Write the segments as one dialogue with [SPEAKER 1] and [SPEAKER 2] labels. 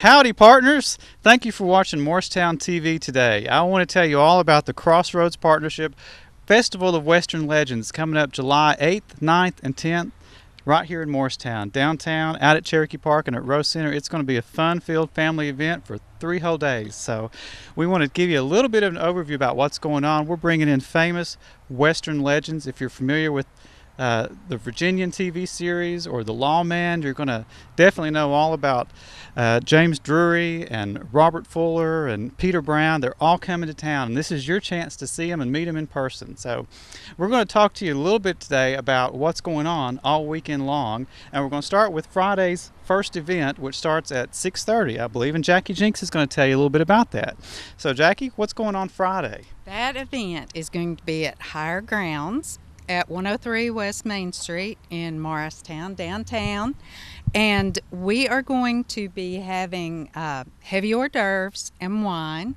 [SPEAKER 1] Howdy partners! Thank you for watching Morristown TV today. I want to tell you all about the Crossroads Partnership Festival of Western Legends coming up July 8th, 9th, and 10th right here in Morristown, downtown, out at Cherokee Park and at Rose Center. It's going to be a fun-filled family event for three whole days. So we want to give you a little bit of an overview about what's going on. We're bringing in famous Western legends. If you're familiar with uh, the Virginian TV series or The Lawman. You're going to definitely know all about uh, James Drury and Robert Fuller and Peter Brown. They're all coming to town, and this is your chance to see them and meet them in person. So, we're going to talk to you a little bit today about what's going on all weekend long, and we're going to start with Friday's first event, which starts at 6:30, I believe, and Jackie Jinks is going to tell you a little bit about that. So, Jackie, what's going on Friday?
[SPEAKER 2] That event is going to be at Higher Grounds at 103 West Main Street in Morristown, downtown. And we are going to be having uh, heavy hors d'oeuvres and wine.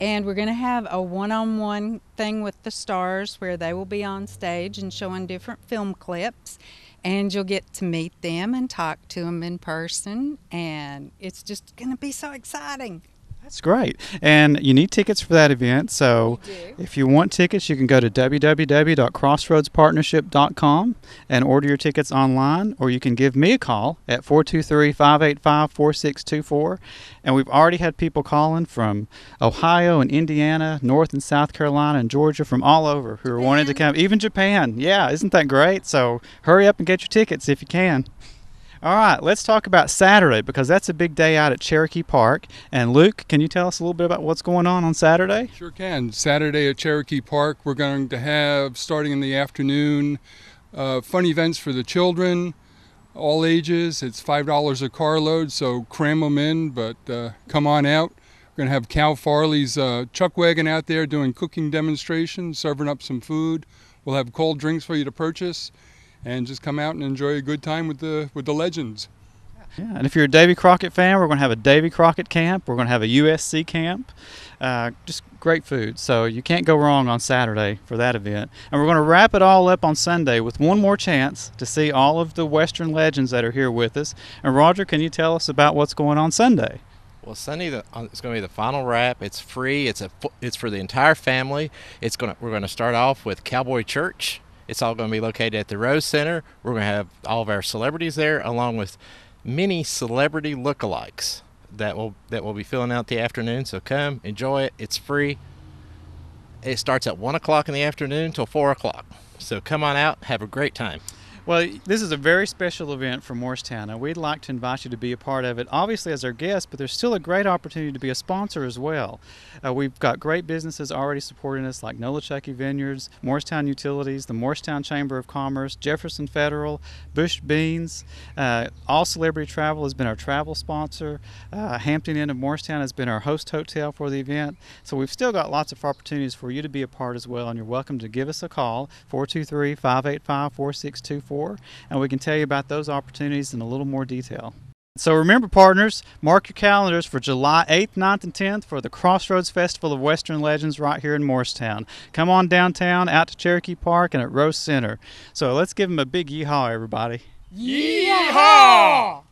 [SPEAKER 2] And we're going to have a one on one thing with the stars where they will be on stage and showing different film clips. And you'll get to meet them and talk to them in person. And it's just going to be so exciting.
[SPEAKER 1] That's great. And you need tickets for that event. So if you want tickets, you can go to www.crossroadspartnership.com and order your tickets online, or you can give me a call at 423 585 4624. And we've already had people calling from Ohio and Indiana, North and South Carolina, and Georgia from all over who are wanting to come, even Japan. Yeah, isn't that great? So hurry up and get your tickets if you can. All right, let's talk about Saturday because that's a big day out at Cherokee Park. And Luke, can you tell us a little bit about what's going on on Saturday?
[SPEAKER 3] Sure can. Saturday at Cherokee Park, we're going to have, starting in the afternoon, uh, fun events for the children, all ages. It's $5 a carload, so cram them in, but uh, come on out. We're going to have Cal Farley's uh, chuck wagon out there doing cooking demonstrations, serving up some food. We'll have cold drinks for you to purchase and just come out and enjoy a good time with the with the legends.
[SPEAKER 1] Yeah, and if you're a Davy Crockett fan, we're going to have a Davy Crockett camp. We're going to have a USC camp. Uh, just great food. So you can't go wrong on Saturday for that event. And we're going to wrap it all up on Sunday with one more chance to see all of the Western legends that are here with us. And Roger, can you tell us about what's going on Sunday?
[SPEAKER 4] Well, Sunday is uh, it's going to be the final wrap. It's free. It's a it's for the entire family. It's going to, we're going to start off with Cowboy Church it's all going to be located at the Rose Center. We're going to have all of our celebrities there, along with many celebrity lookalikes that will that will be filling out the afternoon. So come enjoy it. It's free. It starts at one o'clock in the afternoon till four o'clock. So come on out. Have a great time.
[SPEAKER 1] Well, this is a very special event for Morristown, and we'd like to invite you to be a part of it, obviously as our guest, but there's still a great opportunity to be a sponsor as well. Uh, we've got great businesses already supporting us, like Nolichucky Vineyards, Morristown Utilities, the Morristown Chamber of Commerce, Jefferson Federal, Bush Beans. Uh, All Celebrity Travel has been our travel sponsor. Uh, Hampton Inn of Morristown has been our host hotel for the event. So we've still got lots of opportunities for you to be a part as well, and you're welcome to give us a call, 423 585 4624 and we can tell you about those opportunities in a little more detail. So remember, partners, mark your calendars for July 8th, 9th, and 10th for the Crossroads Festival of Western Legends right here in Morristown. Come on downtown, out to Cherokee Park, and at Rose Center. So let's give them a big yeehaw, everybody.
[SPEAKER 3] Yeehaw!